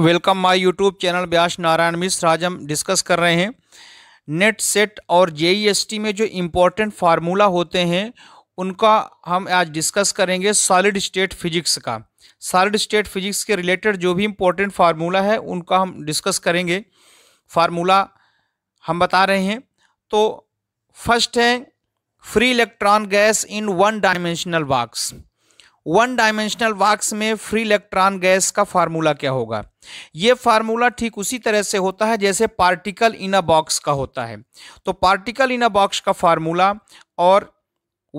welcome my YouTube channel Byas Narayan Mishra आज हम discuss कर रहे हैं नेट सेट और जे e में जो इम्पोर्टेंट फार्मूला होते हैं उनका हम आज डिस्कस करेंगे सॉलिड स्टेट फिजिक्स का सॉलिड स्टेट फिजिक्स के रिलेटेड जो भी इम्पोर्टेंट फार्मूला है उनका हम डिस्कस करेंगे फार्मूला हम बता रहे हैं तो फर्स्ट है free electron gas in one dimensional box one dimensional box में फ्री इलेक्ट्रॉन गैस का फार्मूला क्या होगा ये फार्मूला ठीक उसी तरह से होता है जैसे पार्टिकल इन अ बॉक्स का होता है तो पार्टिकल इन अ बॉक्स का फार्मूला और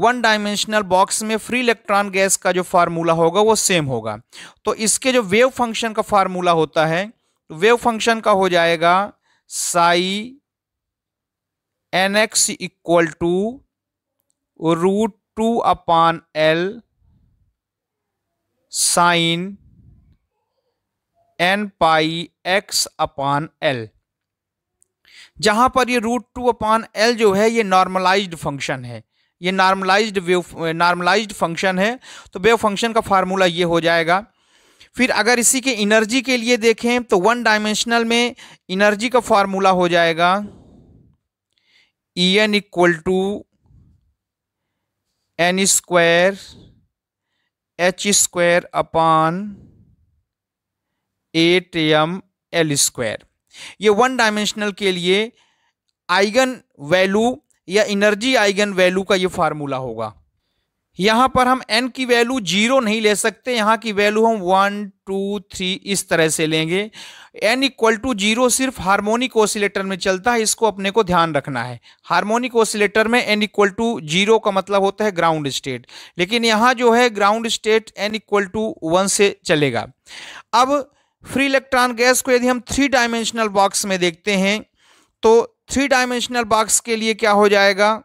वन डायमेंशनल बॉक्स में फ्री इलेक्ट्रॉन गैस का जो फार्मूला होगा वो सेम होगा तो इसके जो वेव फंक्शन का फार्मूला होता है वेव फंक्शन का हो जाएगा psi N X equal to root two upon L sine N pi X upon L जहां पर ये रूट टू अपान एल जो है ये नॉर्मलाइज्ड फंक्शन है ये नॉर्मलाइज्ड वेव नॉर्मलाइज्ड फंक्शन है तो वेव फंक्शन का फार्मूला ये हो जाएगा फिर अगर इसी के एनर्जी के लिए देखें तो वन डायमेंशनल में एनर्जी का फार्मूला हो जाएगा E N equal to N square H square upon eight M L square ये वन डायमेंशनल के लिए आइगन वैल्यू या एनर्जी आइगन वैल्यू का ये फार्मूला होगा यहां पर हम एन की वैल्यू जीरो नहीं ले सकते यहां की वैल्यू हम वन टू थ्री इस तरह से लेंगे एन इक्वल टू जीरो सिर्फ हार्मोनिक ओसिलेटर में चलता है इसको अपने को ध्यान रखना है हार्मोनिक ओसिलेटर में एन इक्वल टू जीरो का मतलब होता है ग्राउंड स्टेट लेकिन यहाँ जो है ground state N equal to one से चलेगा अब फ्री इलेक्ट्रॉन गैस को यदि हम थ्री डायमेंशनल बॉक्स में देखते हैं तो थ्री डायमेंशनल बॉक्स के लिए क्या हो जाएगा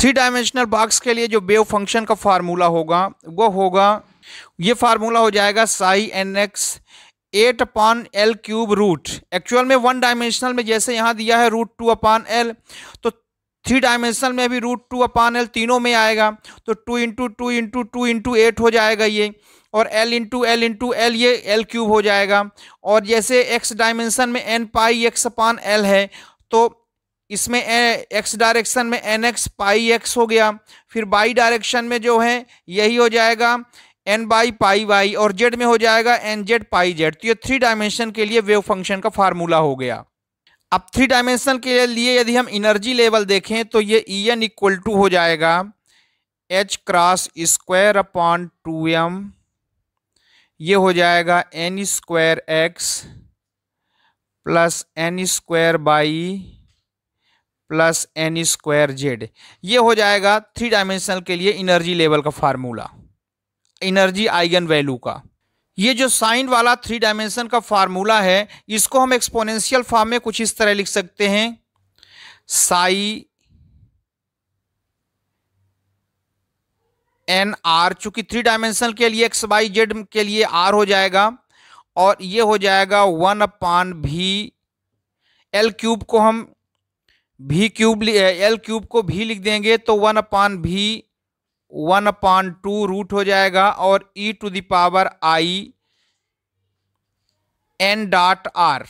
थ्री डायमेंशनल बॉक्स के लिए जो बेव फंक्शन का फार्मूला होगा वो होगा ये फार्मूला हो जाएगा psi N X eight upon L cube root actual में वन डायमेंशनल में जैसे यहाँ दिया है रूट टू अपॉन एल तो थ्री डायमेंशनल में भी रूट टू अपॉन एल तीनों में आएगा तो two into two into two into eight हो जाएगा ये और L into L into L ये एल क्यूब हो जाएगा और जैसे एक्स डायमेंशन में N pi X upon L है तो इसमें एक्स डायरेक्शन में एन एक्स पाई एक्स हो गया फिर बाई डायरेक्शन में जो है यही हो जाएगा एन बाई पाई वाई और जेड में हो जाएगा एन जेड पाई जेड तो ये थ्री डायमेंशन के लिए वेव फंक्शन का फार्मूला हो गया अब थ्री डायमेंशन के लिए यदि हम एनर्जी लेवल देखें तो ये ई एन इक्वल टू हो जाएगा H cross square upon two M ये हो जाएगा N square X plus N square by plus N square Z ये हो जाएगा थ्री डायमेंशनल के लिए इनर्जी लेवल का फार्मूला इनर्जी आइगन वैल्यू का ये जो साइन वाला थ्री डायमेंशन का फार्मूला है इसको हम एक्सपोनेंशियल फॉर्म में कुछ इस तरह लिख सकते हैं साई एन आर चूंकि थ्री डायमेंशनल के लिए एक्स वाई जेड के लिए आर हो जाएगा और ये हो जाएगा वन अपान भी एल क्यूब को हम भी क्यूब एल क्यूब को भी लिख देंगे तो वन अपान भी वन अपान टू रूट हो जाएगा और E to the power I N dot R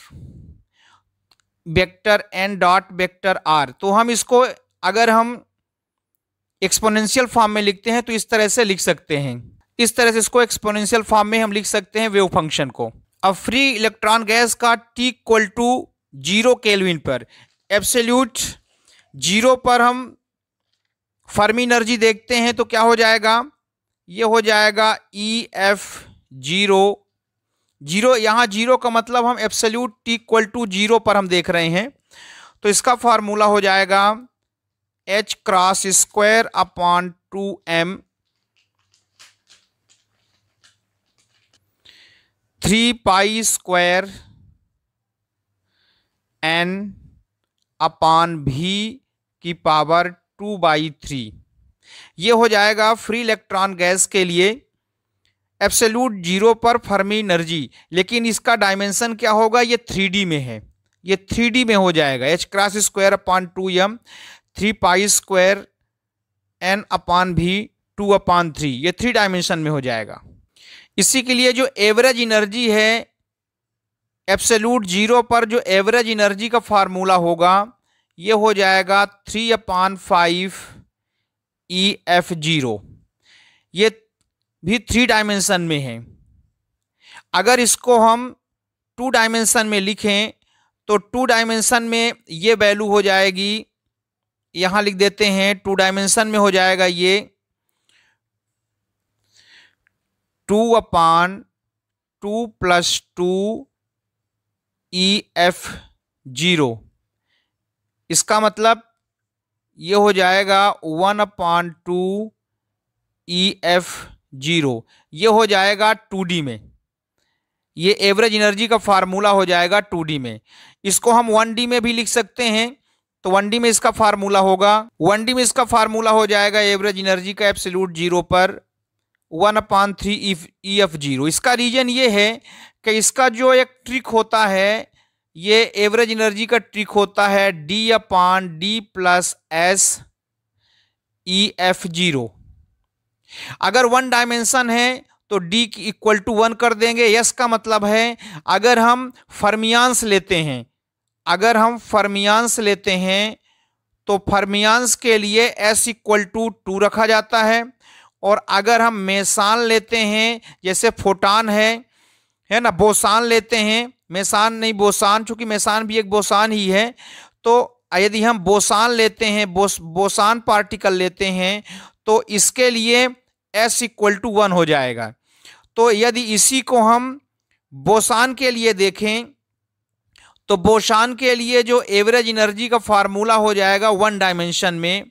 vector N dot vector R तो हम इसको अगर हम एक्सपोनेंशियल फॉर्म में लिखते हैं तो इस तरह से लिख सकते हैं इस तरह से इसको एक्सपोनेंशियल फॉर्म में हम लिख सकते हैं वेव फंक्शन को अब फ्री इलेक्ट्रॉन गैस का T equal to zero kelvin पर एब्सोल्यूट जीरो पर हम फर्मी एनर्जी देखते हैं तो क्या हो जाएगा ये हो जाएगा E e F zero zero यहाँ जीरो का मतलब हम absolute T equal to zero पर हम देख रहे हैं तो इसका फार्मूला हो जाएगा H cross square upon two M three pi square N upon भी की पावर टू बाई थ्री ये हो जाएगा फ्री इलेक्ट्रॉन गैस के लिए एब्सोल्यूट जीरो पर फर्मी एनर्जी लेकिन इसका डायमेंशन क्या होगा ये थ्री में है ये थ्री में हो जाएगा H cross square upon two M three pi square N upon भी टू अपान थ्री ये थ्री डायमेंशन में हो जाएगा इसी के लिए जो एवरेज एनर्जी है एब्सोल्यूट जीरो पर जो एवरेज एनर्जी का फार्मूला होगा ये हो जाएगा three upon five E F zero ये भी थ्री डायमेंशन में है अगर इसको हम टू डायमेंशन में लिखें तो टू डायमेंशन में ये वैल्यू हो जाएगी यहाँ लिख देते हैं टू डायमेंशन में हो जाएगा ये two upon two plus two E F zero इसका मतलब ये हो जाएगा one upon two E F zero ये हो जाएगा टू डी में ये एवरेज एनर्जी का फार्मूला हो जाएगा टू डी में इसको हम वन डी में भी लिख सकते हैं तो वन डी में इसका फार्मूला होगा वन डी में इसका फार्मूला हो जाएगा एवरेज एनर्जी का एब्सोल्यूट जीरो पर one upon three if E F zero इसका रीजन ये है कि इसका जो एक ट्रिक होता है ये एवरेज एनर्जी का ट्रिक होता है D upon D plus S E F zero अगर वन डायमेंशन है तो डी की इक्वल टू वन कर देंगे यस का मतलब है अगर हम फर्मियांस लेते हैं अगर हम फर्मियांस लेते हैं तो फर्मियांस के लिए एस इक्वल टू टू रखा जाता है और अगर हम मेसान लेते हैं जैसे फोटान है है ना बोसान लेते हैं मेसान नहीं बोसान चूँकि मेसान भी एक बोसान ही है तो यदि हम बोसान लेते हैं बोस बोसान पार्टिकल लेते हैं तो इसके लिए एस इक्वल टू वन हो जाएगा तो यदि इसी को हम बोसान के लिए देखें तो बोसान के लिए जो एवरेज एनर्जी का फार्मूला हो जाएगा वन डायमेंशन में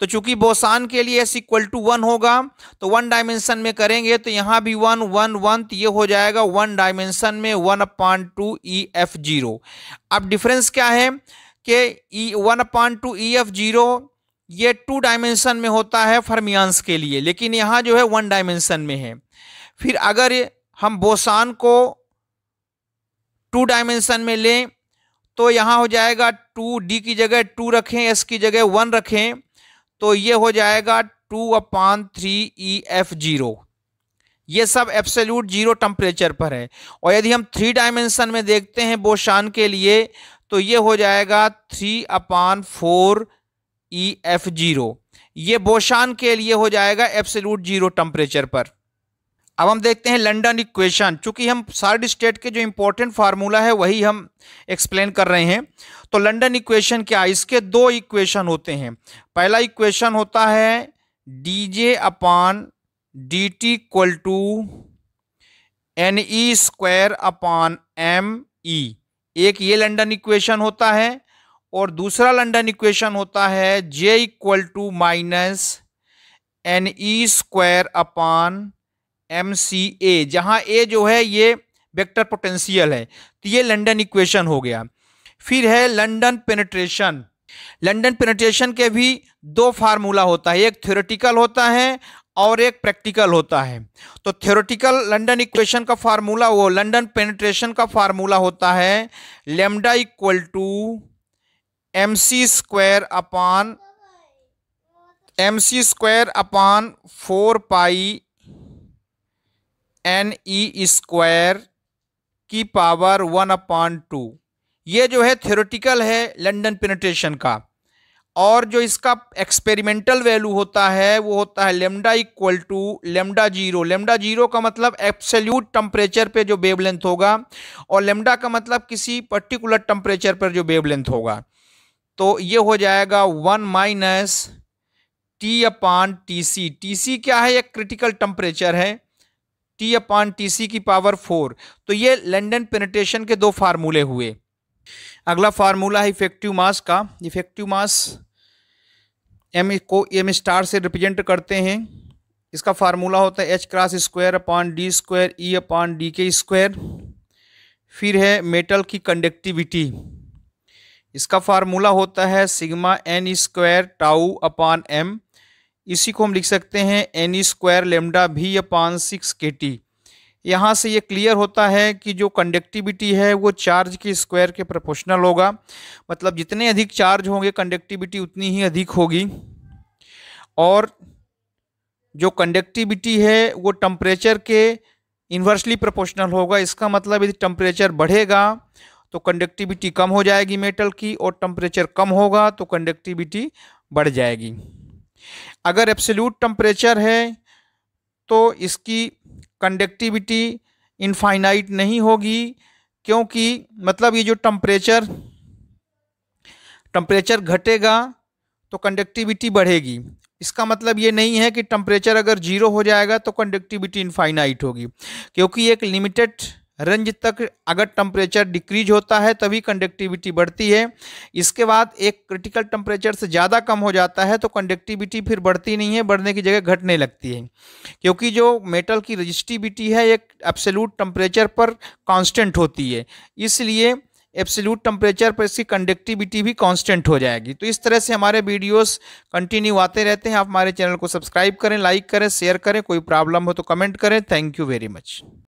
तो चूंकि बोसान के लिए एस इक्वल टू वन होगा तो वन डायमेंशन में करेंगे तो यहाँ भी वन वन वन तो ये हो जाएगा वन डायमेंशन में one upon two E F zero अब डिफरेंस क्या है कि E one upon two E F zero ये टू डायमेंशन में होता है फर्मियांस के लिए लेकिन यहाँ जो है वन डायमेंशन में है फिर अगर हम बोसान को टू डायमेंशन में लें तो यहाँ हो जाएगा टू डी की जगह टू रखें एस की जगह वन रखें तो ये हो जाएगा two upon three E F zero ये सब एब्सोल्यूट जीरो टेम्परेचर पर है और यदि हम थ्री डायमेंशन में देखते हैं बोशान के लिए तो ये हो जाएगा three upon four E F zero ये बोशान के लिए हो जाएगा एब्सोल्यूट जीरो टेम्परेचर पर अब हम देखते हैं लंडन इक्वेशन चूंकि हम सार्ड स्टेट के जो इंपॉर्टेंट फार्मूला है वही हम एक्सप्लेन कर रहे हैं तो लंडन इक्वेशन क्या इसके दो इक्वेशन होते हैं पहला इक्वेशन होता है D J upon D T equal to N E square upon M E एक ये लंडन इक्वेशन होता है और दूसरा लंडन इक्वेशन होता है J equal to minus N E square upon M C A जहाँ ए जो है ये वेक्टर पोटेंशियल है तो ये लंडन इक्वेशन हो गया फिर है लंडन पेनेट्रेशन लंडन पेनेट्रेशन के भी दो फार्मूला होता है एक थ्योरेटिकल होता है और एक प्रैक्टिकल होता है तो थ्योरेटिकल लंडन इक्वेशन का फार्मूला वो लंडन पेनेट्रेशन का फार्मूला होता है lambda equal to M C square upon M C square upon four pi N E square की पावर वन अपॉन टू ये जो है थ्योरेटिकल है लंडन पेनिट्रेशन का और जो इसका एक्सपेरिमेंटल वैल्यू होता है वो होता है lambda equal to lambda zero lambda zero का मतलब एब्सोल्यूट टम्परेचर पे जो वेवलेंथ होगा और लेमडा का मतलब किसी पर्टिकुलर टम्परेचर पर जो वेवलेंथ होगा तो ये हो जाएगा one minus T upon T C T C क्या है एक क्रिटिकल टेम्परेचर है टी अपॉन टी सी की पावर फोर तो ये लंडन पेनेटेशन के दो फार्मूले हुए अगला फार्मूला है इफेक्टिव मास का इफेक्टिव मास एम को एम स्टार से रिप्रेजेंट करते हैं इसका फार्मूला होता है H cross square upon D square E upon D K square फिर है मेटल की कंडक्टिविटी इसका फार्मूला होता है sigma N square tau upon M इसी को हम लिख सकते हैं एन स्क्वायर लेमडा भी अपान सिक्स के टी यहाँ से ये क्लियर होता है कि जो कंडक्टिविटी है वो चार्ज के स्क्वायर के प्रोपोर्शनल होगा मतलब जितने अधिक चार्ज होंगे कंडक्टिविटी उतनी ही अधिक होगी और जो कंडक्टिविटी है वो टम्परेचर के इन्वर्सली प्रोपोर्शनल होगा इसका मतलब यदि टम्परेचर बढ़ेगा तो कंडक्टिविटी कम हो जाएगी मेटल की और टम्परेचर कम होगा तो कंडक्टिविटी बढ़ जाएगी अगर एब्सोल्यूट टम्परेचर है तो इसकी कंडक्टिविटी इनफाइनाइट नहीं होगी क्योंकि मतलब ये जो टम्परेचर टम्परेचर घटेगा तो कंडक्टिविटी बढ़ेगी इसका मतलब ये नहीं है कि टम्परेचर अगर ज़ीरो हो जाएगा तो कंडक्टिविटी इनफाइनाइट होगी क्योंकि एक लिमिटेड रेंज तक अगर टेम्परेचर डिक्रीज होता है तभी कंडक्टिविटी बढ़ती है इसके बाद एक क्रिटिकल टेम्परेचर से ज़्यादा कम हो जाता है तो कंडक्टिविटी फिर बढ़ती नहीं है बढ़ने की जगह घटने लगती है क्योंकि जो मेटल की रजिस्टिविटी है एक एब्सोल्यूट टम्परेचर पर कांस्टेंट होती है इसलिए एब्सोल्यूट टम्परेचर पर इसकी कंडक्टिविटी भी कॉन्स्टेंट हो जाएगी तो इस तरह से हमारे वीडियोज़ कंटिन्यू आते रहते हैं आप हमारे चैनल को सब्सक्राइब करें लाइक करें शेयर करें कोई प्रॉब्लम हो तो कमेंट करें थैंक यू वेरी मच